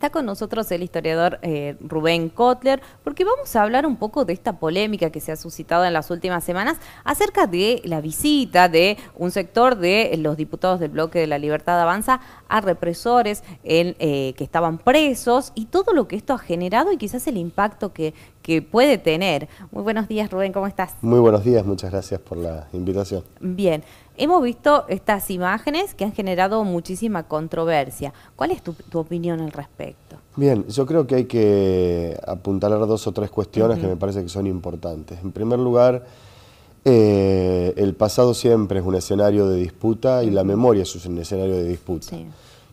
Está con nosotros el historiador eh, Rubén Kotler, porque vamos a hablar un poco de esta polémica que se ha suscitado en las últimas semanas acerca de la visita de un sector de los diputados del bloque de la Libertad Avanza a represores eh, que estaban presos y todo lo que esto ha generado y quizás el impacto que, que puede tener. Muy buenos días, Rubén, ¿cómo estás? Muy buenos días, muchas gracias por la invitación. Bien. Hemos visto estas imágenes que han generado muchísima controversia. ¿Cuál es tu, opinión al respecto? Bien, yo creo que hay que apuntalar dos o tres cuestiones que me parece que son importantes. En primer lugar, eh, el pasado siempre es un escenario de disputa y la memoria es un escenario de disputa.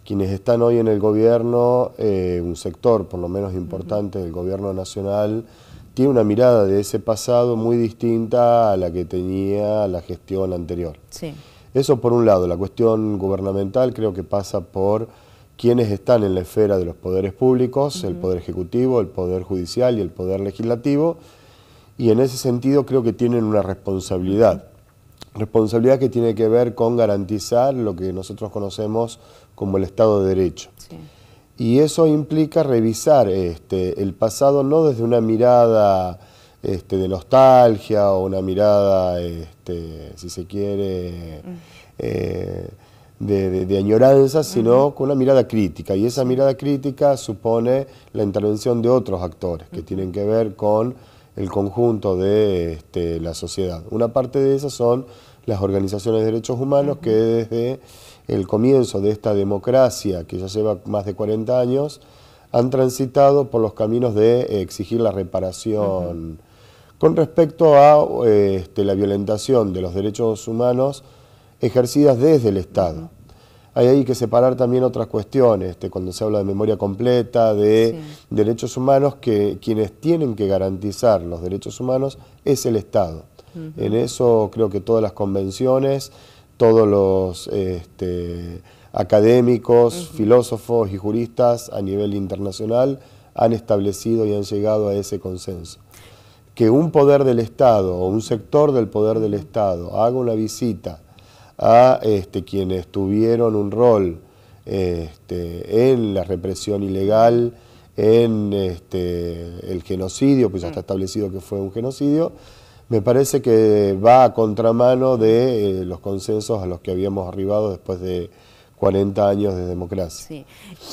Quienes están hoy en el gobierno, eh, un sector por lo menos importante del gobierno nacional, tiene una mirada de ese pasado muy distinta a la que tenía la gestión anterior. Eso por un lado, la cuestión gubernamental creo que pasa por quienes están en la esfera de los poderes públicos, el Poder Ejecutivo, el Poder Judicial y el Poder Legislativo, y en ese sentido creo que tienen una responsabilidad. Responsabilidad que tiene que ver con garantizar lo que nosotros conocemos como el Estado de Derecho. Sí. Y eso implica revisar este, el pasado no desde una mirada este, de nostalgia o una mirada, este, si se quiere, mm. eh, de, añoranza, sino con una mirada crítica. Y esa mirada crítica supone la intervención de otros actores que tienen que ver con el conjunto de la sociedad. Una parte de esas son las organizaciones de derechos humanos que desde el comienzo de esta democracia, que ya lleva más de 40 años, han transitado por los caminos de eh, exigir la reparación. Con respecto a eh, este, la violentación de los derechos humanos ejercidas desde el Estado. Hay ahí que separar también otras cuestiones, este, cuando se habla de memoria completa, de derechos humanos, que quienes tienen que garantizar los derechos humanos es el Estado. En eso creo que todas las convenciones todos los este, académicos, filósofos y juristas a nivel internacional han establecido y han llegado a ese consenso. Que un poder del Estado o un sector del poder del Estado haga una visita a este, quienes tuvieron un rol este, en la represión ilegal, en el genocidio, pues ya está mm. establecido que fue un genocidio, me parece que va a contramano de eh, los consensos a los que habíamos arribado después de 40 años de democracia. Sí,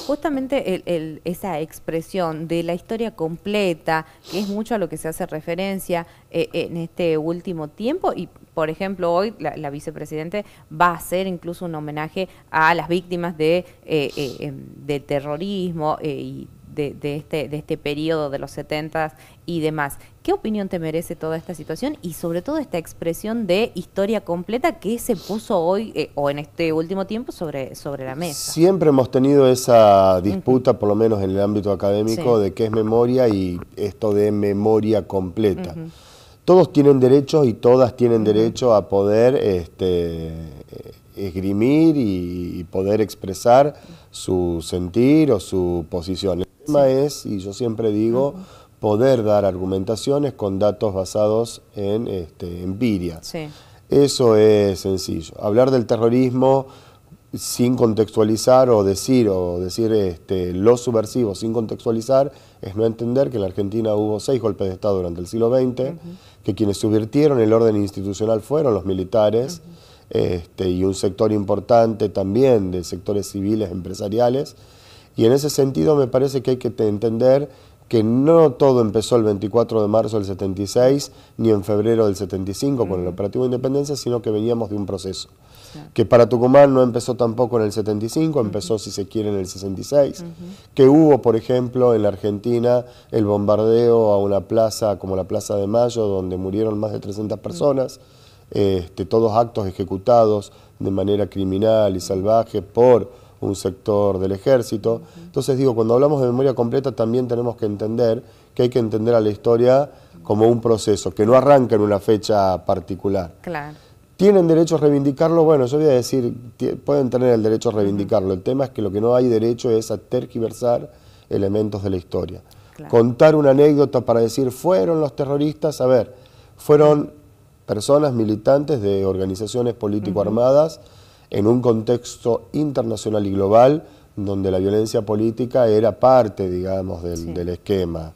justamente esa expresión de la historia completa, que es mucho a lo que se hace referencia eh, en este último tiempo, y por ejemplo hoy la, vicepresidente va a hacer incluso un homenaje a las víctimas de, eh, em, del terrorismo y de, este, de este periodo de los 70 y demás. ¿Qué opinión te merece toda esta situación y sobre todo esta expresión de historia completa que se puso hoy eh, o en este último tiempo sobre, sobre la mesa? Siempre hemos tenido esa disputa, por lo menos en el ámbito académico, de qué es memoria y esto de memoria completa. Todos tienen derechos y todas tienen derecho a poder este, esgrimir y poder expresar su sentir o su posición tema es, y yo siempre digo, poder dar argumentaciones con datos basados en este, Eso es sencillo. Hablar del terrorismo sin contextualizar o decir o decir este, sin contextualizar es no entender que en la Argentina hubo seis golpes de Estado durante el siglo XX, que quienes subvirtieron el orden institucional fueron los militares este, y un sector importante también de sectores civiles, empresariales, y en ese sentido me parece que hay que entender que no todo empezó el 24 de marzo del 76 ni en febrero del 75 con el operativo de independencia, sino que veníamos de un proceso. Que para Tucumán no empezó tampoco en el 75, empezó si se quiere en el 66. Que hubo, por ejemplo, en la Argentina el bombardeo a una plaza como la Plaza de Mayo, donde murieron más de 300 personas. Este, todos actos ejecutados de manera criminal y salvaje por un sector del ejército. Entonces digo, cuando hablamos de memoria completa también tenemos que entender que hay que entender a la historia como un proceso, que no arranca en una fecha particular. Claro. ¿Tienen derecho a reivindicarlo? Bueno, yo voy a decir, pueden tener el derecho a reivindicarlo. El tema es que lo que no hay derecho es a tergiversar elementos de la historia. Contar una anécdota para decir, fueron los terroristas, a ver, fueron personas militantes de organizaciones político-armadas en un contexto internacional y global donde la violencia política era parte, digamos, del, esquema.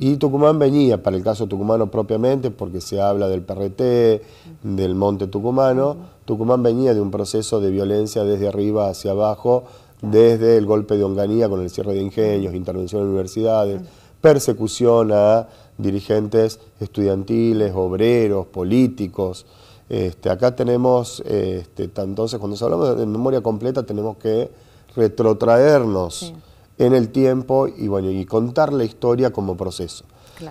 Y Tucumán venía, para el caso tucumano propiamente, porque se habla del PRT, del monte tucumano, Tucumán venía de un proceso de violencia desde arriba hacia abajo, desde el golpe de Onganía con el cierre de ingenios, intervención en universidades, persecución a dirigentes estudiantiles, obreros, políticos, este, acá tenemos, este, entonces cuando hablamos de memoria completa tenemos que retrotraernos en el tiempo y, bueno, y contar la historia como proceso.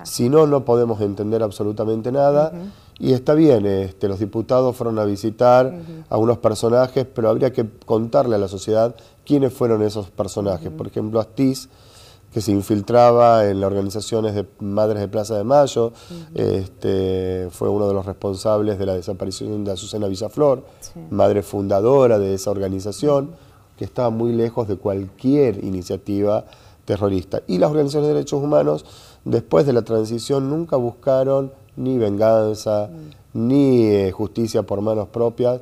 Si no, no podemos entender absolutamente nada. Y está bien, este, los diputados fueron a visitar a unos personajes, pero habría que contarle a la sociedad quiénes fueron esos personajes. Por ejemplo, Astiz que se infiltraba en las organizaciones de Madres de Plaza de Mayo, este, fue uno de los responsables de la desaparición de Azucena Villaflor, madre fundadora de esa organización, que estaba muy lejos de cualquier iniciativa terrorista. Y las organizaciones de derechos humanos, después de la transición, nunca buscaron ni venganza, ni eh, justicia por manos propias,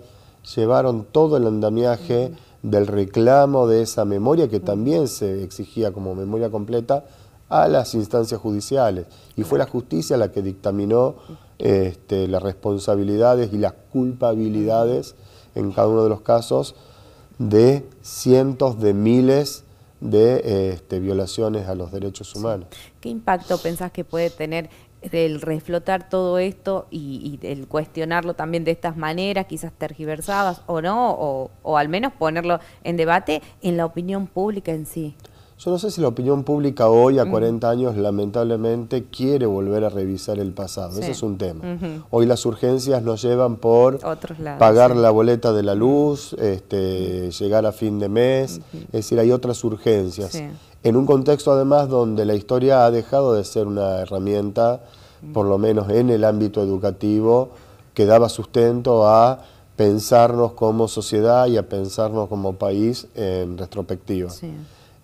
llevaron todo el andamiaje del reclamo de esa memoria que mm. también se exigía como memoria completa a las instancias judiciales. Y fue la justicia la que dictaminó este, las responsabilidades y las culpabilidades en cada uno de los casos de cientos de miles de este, violaciones a los derechos humanos. ¿Qué impacto pensás que puede tener el reflotar todo esto y, el cuestionarlo también de estas maneras, quizás tergiversadas o no, o, al menos ponerlo en debate en la opinión pública en sí. Yo no sé si la opinión pública hoy, a 40 mm. años, lamentablemente quiere volver a revisar el pasado. Eso Ese es un tema. Hoy las urgencias nos llevan por pagar la boleta de la mm. luz, este, mm. llegar a fin de mes. Es decir, hay otras urgencias en un contexto además donde la historia ha dejado de ser una herramienta, por lo menos en el ámbito educativo, que daba sustento a pensarnos como sociedad y a pensarnos como país en retrospectiva.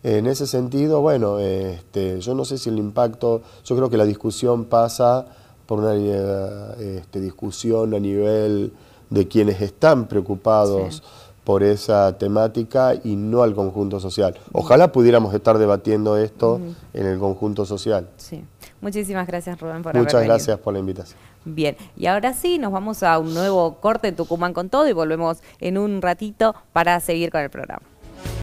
En ese sentido, bueno, este, yo no sé si el impacto, yo creo que la discusión pasa por una eh, este, discusión a nivel de quienes están preocupados por esa temática y no al conjunto social. Ojalá pudiéramos estar debatiendo esto en el conjunto social. Sí. Muchísimas gracias Rubén por Muchas gracias por la invitación. Bien, y ahora sí nos vamos a un nuevo corte en Tucumán con todo y volvemos en un ratito para seguir con el programa.